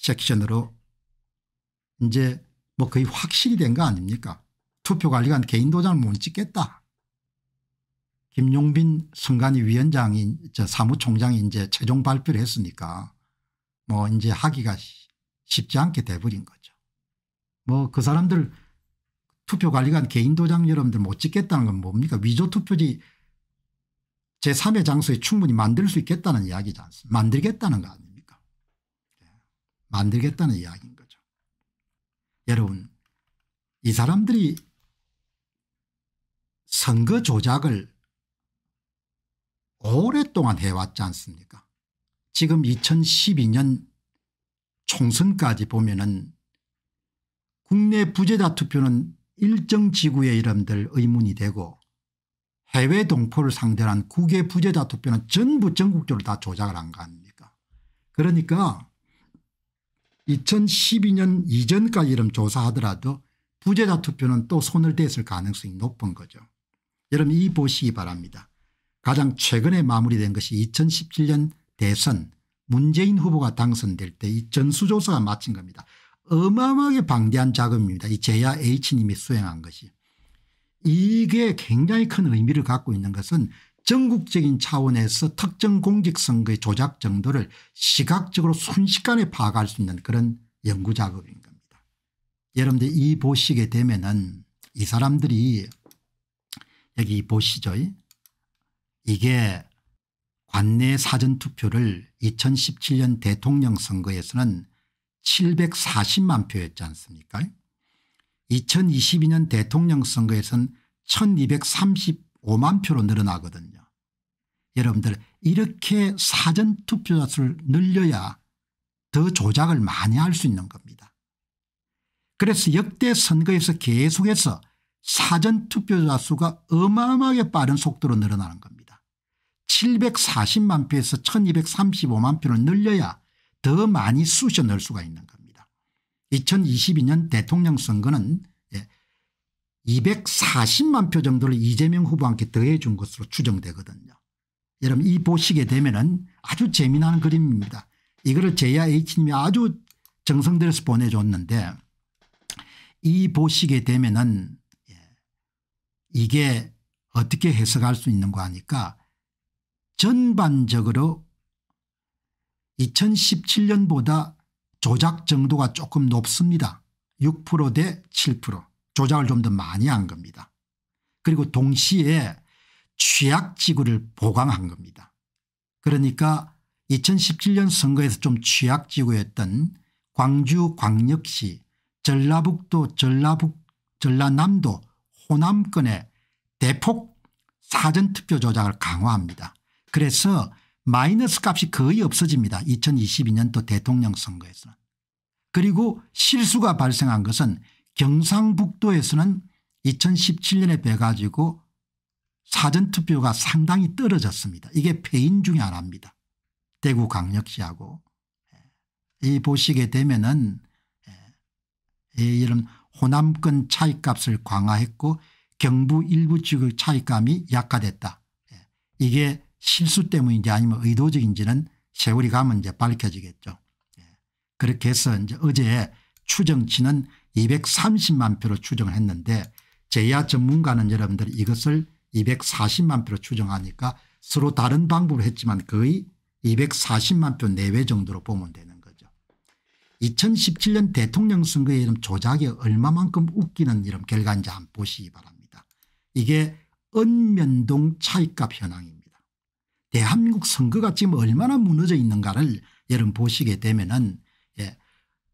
섹션으로 이제 뭐 거의 확실히 된 거 아닙니까 투표관리관 개인도장을 못 찍겠다. 김용빈 선관위 위원장이 저 사무총장이 이제 최종 발표를 했으니까 뭐 이제 하기가 쉽지 않게 돼버린 거죠. 뭐 그 사람들 투표관리관 개인도장 여러분들 못 찍겠다는 건 뭡니까 위조투표지 제3의 장소에 충분히 만들 수 있겠다는 이야기지 않습니까 만들겠다는 거아닙니까 만들겠다는 이야기인 거죠. 여러분 이 사람들이 선거 조작을 오랫동안 해왔지 않습니까 지금 2012년 총선까지 보면 은 국내 부재자 투표는 일정 지구의 이름들 의문이 되고 해외 동포를 상대한 국외 부재자 투표는 전부 전국적으로 다 조작을 한 거 아닙니까 그러니까 2012년 이전까지 이런 조사하더라도 부재자 투표는 또 손을 댔을 가능성이 높은 거죠. 여러분 이 보시기 바랍니다. 가장 최근에 마무리된 것이 2017년 대선 문재인 후보가 당선될 때 이 전수조사가 마친 겁니다. 어마어마하게 방대한 자금입니다. 이 제야 H님이 수행한 것이. 이게 굉장히 큰 의미를 갖고 있는 것은 전국적인 차원에서 특정 공직선거의 조작 정도를 시각적으로 순식간에 파악할 수 있는 그런 연구작업인 겁니다. 여러분들 이 보시게 되면은 이 사람들이 여기 보시죠. 이게 관내 사전투표를 2017년 대통령 선거에서는 740만 표였지 않습니까 2022년 대통령 선거에서는 1235만 표로 늘어나거든요. 여러분들 이렇게 사전투표자 수를 늘려야 더 조작을 많이 할 수 있는 겁니다. 그래서 역대 선거에서 계속해서 사전투표자 수가 어마어마하게 빠른 속도로 늘어나는 겁니다. 740만 표에서 1235만 표를 늘려야 더 많이 쑤셔 넣을 수가 있는 겁니다. 2022년 대통령 선거는 240만 예, 표 정도를 이재명 후보한테 더해 준 것으로 추정되거든요. 여러분 이 보시게 되면은 아주 재미난 그림입니다. 이거를 제야 H님이 아주 정성들여서 보내줬는데 이 보시게 되면은 예, 이게 어떻게 해석할 수 있는가 하니까 전반적으로 2017년보다 조작 정도가 조금 높습니다. 6%대 7% 조작을 좀 더 많이 한 겁니다. 그리고 동시에 취약지구를 보강한 겁니다. 그러니까 2017년 선거에서 좀 취약지구였던 광주 광역시 전라북도 전라북 전라남도 호남권에 대폭 사전투표 조작을 강화합니다. 그래서 마이너스 값이 거의 없어집니다. 2022년도 대통령 선거에서는. 그리고 실수가 발생한 것은 경상북도에서는 2017년에 배 가지고 사전투표가 상당히 떨어졌습니다. 이게 폐인 중에 하나입니다. 대구 강력시하고 예. 이 보시게 되면은 예. 이런 호남권 차익값을 강화했고 경부 일부 지역 차익감이 약화됐다. 예. 이게 실수 때문인지 아니면 의도적인지는 세월이 가면 이제 밝혀지겠죠. 그렇게 해서 이제 어제 추정치는 230만 표로 추정 했는데 제야 전문가는 여러분들 이것을 240만 표로 추정하니까 서로 다른 방법을 했지만 거의 240만 표 내외 정도로 보면 되는 거죠. 2017년 대통령 선거의이름 조작이 얼마만큼 웃기는 이름 결과인지 한번 보시기 바랍니다. 이게 은면동 차이값 현황입니다. 대한민국 선거가 지금 얼마나 무너져 있는가를 여러분 보시게 되면 은 예,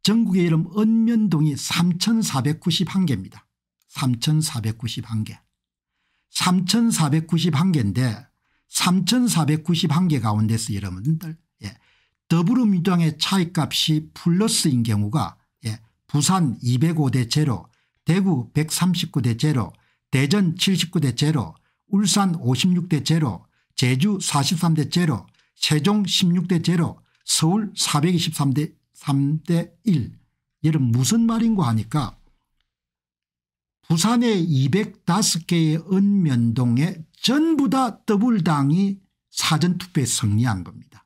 전국의 이름 은면동이 3491개입니다. 3491개. 3,491개인데 3,491개 가운데서 여러분들 예, 더불어민주당의 차이값이 플러스인 경우가 예, 부산 205대 제로 대구 139대 제로 대전 79대 제로 울산 56대 제로 제주 43대 제로 세종 16대 제로 서울 423대 3대 1 여러분 무슨 말인가 하니까 부산의 205개의 읍면동에 전부 다더블당이 사전투표에 승리한 겁니다.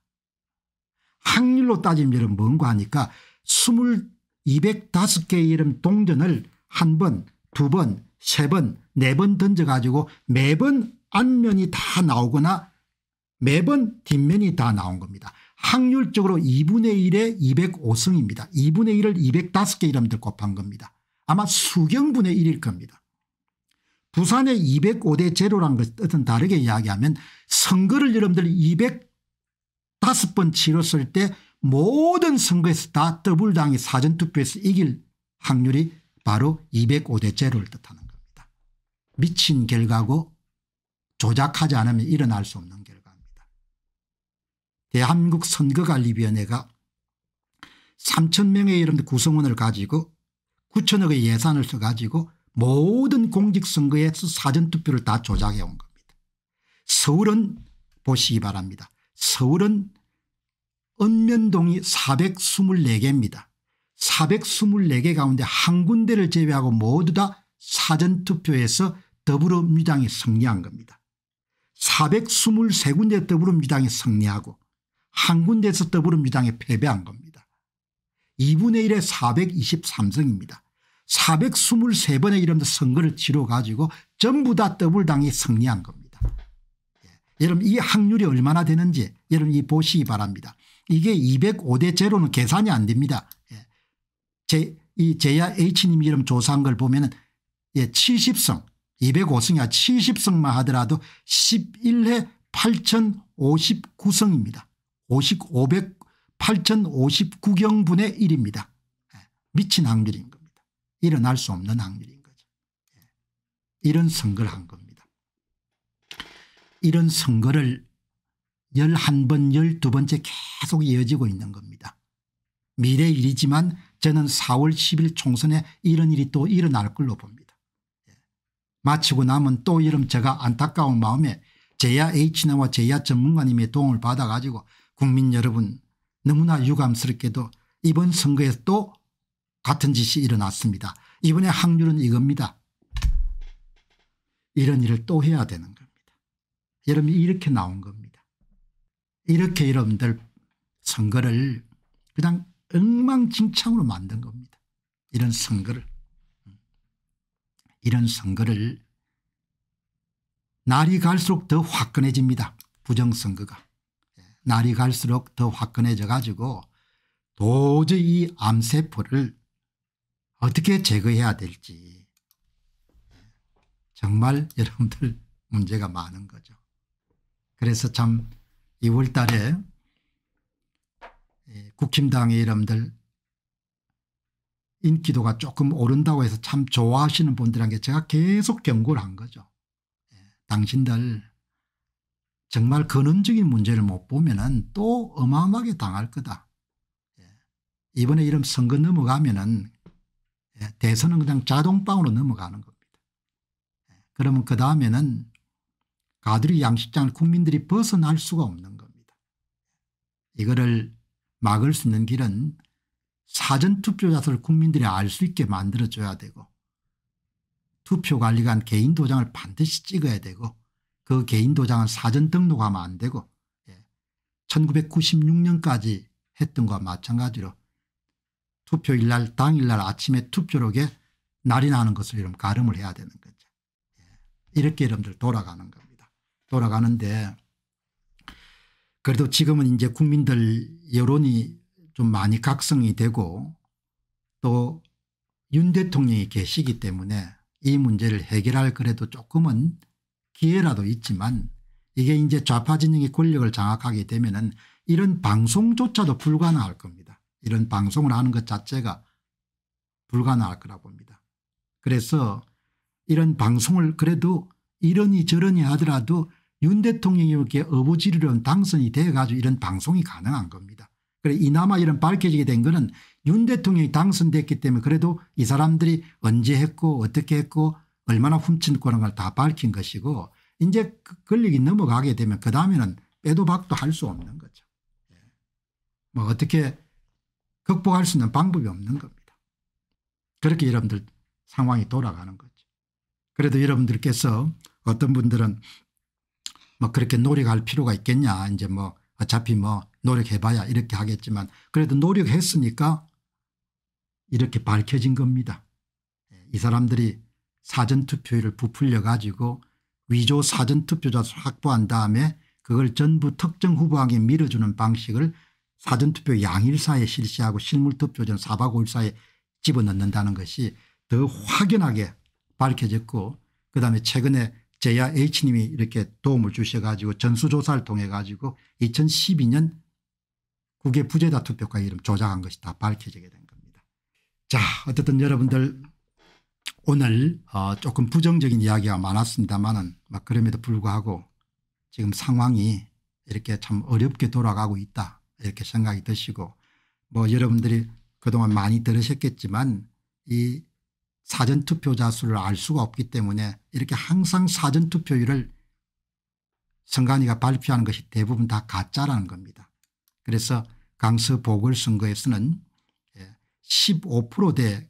확률로 따지면 뭔가 하니까 20, 5개의 이름 동전을 한 번, 두 번, 세 번, 네 번 던져가지고 매번 안면이 다 나오거나 매번 뒷면이 다 나온 겁니다. 확률적으로 2분의 1에 205승입니다. 2분의 1을 205개 이름들 곱한 겁니다. 아마 수경분의 1일 겁니다. 부산의 205대 제로란 것은 다르게 이야기하면 선거를 여러분들 205번 치렀을 때 모든 선거에서 다 더블당이 사전투표에서 이길 확률이 바로 205대 제로를 뜻하는 겁니다. 미친 결과고 조작하지 않으면 일어날 수 없는 결과입니다. 대한민국 선거관리위원회가 3 0명의 여러분들 구성원을 가지고 9천억의 예산을 써가지고 모든 공직선거에서 사전투표를 다 조작해 온 겁니다. 서울은 보시기 바랍니다. 서울은 읍면동이 424개입니다. 424개 가운데 한 군데를 제외하고 모두 다 사전투표에서 더불어민주당이 승리한 겁니다. 423군데 더불어민주당이 승리하고 한 군데에서 더불어민주당이 패배한 겁니다. 2분의 1에 423석입니다. 423번의 이런 선거를 치러가지고 전부 다 더블당이 승리한 겁니다. 예. 여러분 이 확률이 얼마나 되는지 여러분 이 보시기 바랍니다. 이게 205대 제는 계산이 안 됩니다. 예. 제, 이 제야 H님이 름 조사한 걸 보면 예, 70승 205승이야 70승만 하더라도 11회 8059승입니다. 5 5 0 8,059경분의 1입니다. 예, 미친 악률인 겁니다. 일어날 수 없는 악률인 거죠. 예, 이런 선거를 한 겁니다. 이런 선거를 11번 12번째 계속 이어지고 있는 겁니다. 미래 일이지만 저는 4월 10일 총선에 이런 일이 또 일어날 걸로 봅니다. 예, 마치고 남은 또 이름 제가 안타까운 마음에 제야 H나와 제야 전문가님의 도움을 받아가지고 국민 여러분 너무나 유감스럽게도 이번 선거에서 또 같은 짓이 일어났습니다. 이번에 확률은 이겁니다. 이런 일을 또 해야 되는 겁니다. 여러분이 이렇게 나온 겁니다. 이렇게 여러분들 선거를 그냥 엉망진창으로 만든 겁니다. 이런 선거를 이런 선거를 날이 갈수록 더 화끈해집니다. 부정선거가. 날이 갈수록 더 화끈해져 가지고 도저히 암세포를 어떻게 제거해야 될지 정말 여러분들 문제가 많은 거죠. 그래서 참 2월 달에 예, 국힘당의 이름들 인기도가 조금 오른다고 해서 참 좋아하시는 분들한테 제가 계속 경고를 한 거죠. 예, 당신들 정말 근원적인 문제를 못 보면은 또 어마어마하게 당할 거다. 예. 이번에 이런 선거 넘어가면은 예, 대선은 그냥 자동방으로 넘어가는 겁니다. 예. 그러면 그 다음에는 가두리 양식장을 국민들이 벗어날 수가 없는 겁니다. 이거를 막을 수 있는 길은 사전투표 자서를 국민들이 알 수 있게 만들어줘야 되고 투표관리관 개인 도장을 반드시 찍어야 되고 그 개인 도장은 사전 등록하면 안 되고 1996년까지 예, 했던 것과 마찬가지로 투표일 날 당일 날 아침에 투표록에 날이 나는 것을 이름 가름을 해야 되는 거죠. 예, 이렇게 여러분들 돌아가는 겁니다. 돌아가는데 그래도 지금은 이제 국민들 여론이 좀 많이 각성이 되고 또 윤 대통령이 계시기 때문에 이 문제를 해결할 그래도 조금은 기회라도 있지만 이게 이제 좌파 진영의 권력을 장악하게 되면은 이런 방송조차도 불가능할 겁니다. 이런 방송을 하는 것 자체가 불가능할 거라 고 봅니다. 그래서 이런 방송을 그래도 이러니 저러니 하더라도 윤 대통령이 이렇게 어부지리는 당선이 돼가지고 이런 방송이 가능한 겁니다. 그래 이나마 이런 밝혀지게 된 거는 윤 대통령이 당선됐기 때문에 그래도 이 사람들이 언제 했고 어떻게 했고 얼마나 훔친 그런 걸다 밝힌 것이고 이제 그 걸리기 넘어가게 되면 그 다음에는 빼도 박도 할 수 없는 거죠. 예. 뭐 어떻게 극복할 수 있는 방법이 없는 겁니다. 그렇게 여러분들 상황이 돌아가는 거죠. 그래도 여러분들께서 어떤 분들은 뭐 그렇게 노력할 필요가 있겠냐 이제 뭐 어차피 뭐 노력해봐야 이렇게 하겠지만 그래도 노력했으니까 이렇게 밝혀진 겁니다. 예, 이 사람들이 사전투표율을 부풀려 가지고 위조 사전투표자수 확보한 다음에 그걸 전부 특정 후보에게 밀어주는 방식을 사전투표 양일사에 실시하고 실물투표전 4박 5일사에 집어넣는다는 것이 더 확연하게 밝혀졌고 그다음에 최근에 제야 H님이 이렇게 도움을 주셔가지고 전수조사를 통해 가지고 2012년 국외 부재자 투표가 이름 조작한 것이 다 밝혀지게 된 겁니다. 자 어쨌든 여러분들 오늘 어 조금 부정적인 이야기가 많았습니다만은 막 그럼에도 불구하고 지금 상황이 이렇게 참 어렵게 돌아가고 있다 이렇게 생각이 드시고 뭐 여러분들이 그동안 많이 들으셨겠지만 이 사전투표자 수를 알 수가 없기 때문에 이렇게 항상 사전투표율을 선관위가 발표하는 것이 대부분 다 가짜라는 겁니다. 그래서 강서 보궐선거에서는 15%대 예,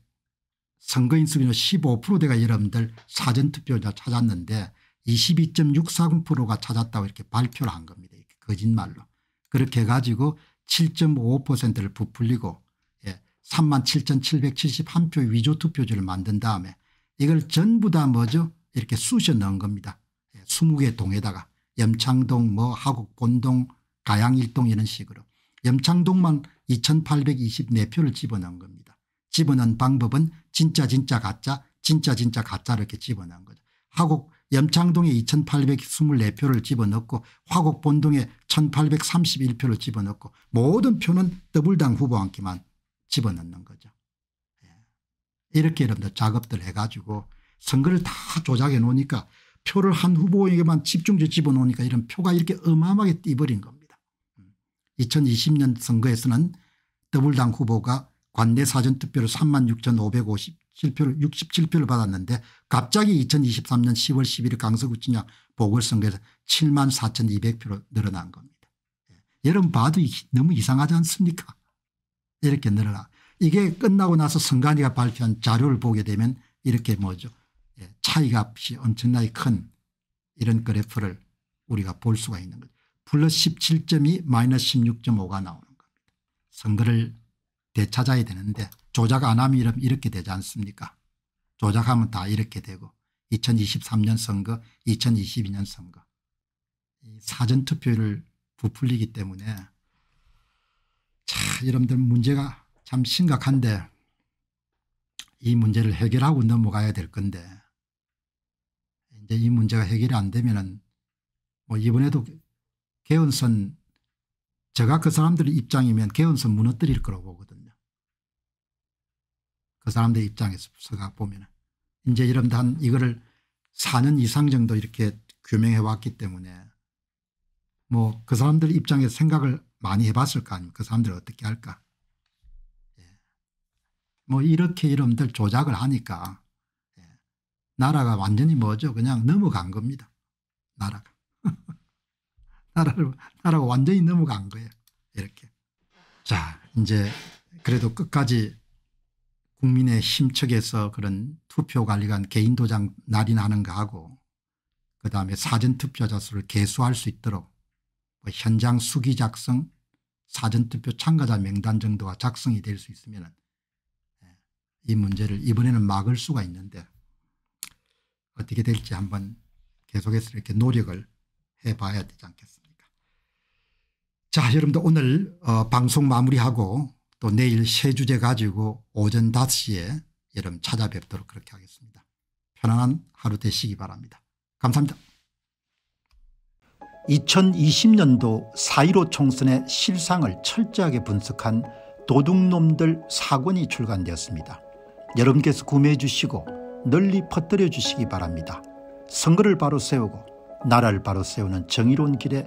선거인수는 15%대가 여러분들 사전투표자 찾았는데 22.640%가 찾았다고 이렇게 발표를 한 겁니다. 이렇게 거짓말로. 그렇게 해가지고 7 5를 부풀리고 예, 37,771표 위조투표지를 만든 다음에 이걸 전부 다 뭐죠 이렇게 쑤셔 넣은 겁니다. 예, 20개 동에다가 염창동 뭐 하곡 본동 가양일동 이런 식으로 염창동만 2824표를 집어넣은 겁니다. 집어넣은 방법은 진짜 진짜 가짜 진짜 진짜 가짜 이렇게 집어넣은 거죠. 하곡 염창동에 2824표를 집어넣고 화곡 본동에 1831표를 집어넣고 모든 표는 더불당 후보 한 끼만 집어넣는 거죠. 예. 이렇게 여러분들 작업들 해가지고 선거를 다 조작해 놓으니까 표를 한 후보에게만 집중적으로 집어넣으니까 이런 표가 이렇게 어마어마하게 뛰버린 겁니다. 2020년 음. 선거에서는 더불당 후보가 관내사전투표로 3만 6,557표를 67표를 받았는데 갑자기 2023년 10월 11일 강서구청장 보궐선거에서 7만 4,200표로 늘어난 겁니다. 예. 여러분 봐도 너무 이상하지 않습니까 이렇게 늘어나 이게 끝나고 나서 선관위가 발표한 자료를 보게 되면 이렇게 뭐죠 예, 차이가 없이 엄청나게 큰 이런 그래프를 우리가 볼 수가 있는 거죠. 플러스 17.2 마이너스 16.5가 나오는 겁니다. 선거를 되찾아야 되는데 조작 안 하면 이렇게 되지 않습니까 조작하면 다 이렇게 되고 2023년 선거 2022년 선거 사전투표를 부풀리기 때문에 자 여러분들 문제가 참 심각한데 이 문제를 해결하고 넘어가야 될 건데 이제 이 문제가 해결이 안 되면은 뭐 이번에도 개운선 제가 그 사람들의 입장이면 개헌선 무너뜨릴 거라고 보거든요. 그 사람들 의 입장에서 보면 이제 이런 단 이거를 4년 이상 정도 이렇게 규명해 왔기 때문에 뭐 그 사람들 입장에서 생각을 많이 해봤을 거아니까그 사람들 어떻게 할까 예. 뭐 이렇게 이런들 조작을 하니까 예. 나라가 완전히 뭐죠 그냥 넘어간 겁니다 나라가 나라를, 나라가 완전히 넘어간 거예요. 이렇게. 자, 이제 그래도 끝까지 국민의 힘측에서 그런 투표 관리관 개인 도장 날이 나는가 하고 그다음에 사전투표자 수를 개수할 수 있도록 뭐 현장 수기 작성 사전투표 참가자 명단 정도가 작성이 될 수 있으면 예, 이 문제를 이번에는 막을 수가 있는데 어떻게 될지 한번 계속해서 이렇게 노력을 해봐야 되지 않겠습니까 자 여러분들 오늘 어 방송 마무리하고 또 내일 새 주제 가지고 오전 5시에 여러분 찾아뵙도록 그렇게 하겠습니다. 편안한 하루 되시기 바랍니다. 감사합니다. 2020년도 4.15 총선의 실상을 철저하게 분석한 도둑놈들 사권이 출간되었습니다. 여러분께서 구매해 주시고 널리 퍼뜨려 주시기 바랍니다. 선거를 바로 세우고 나라를 바로 세우는 정의로운 길에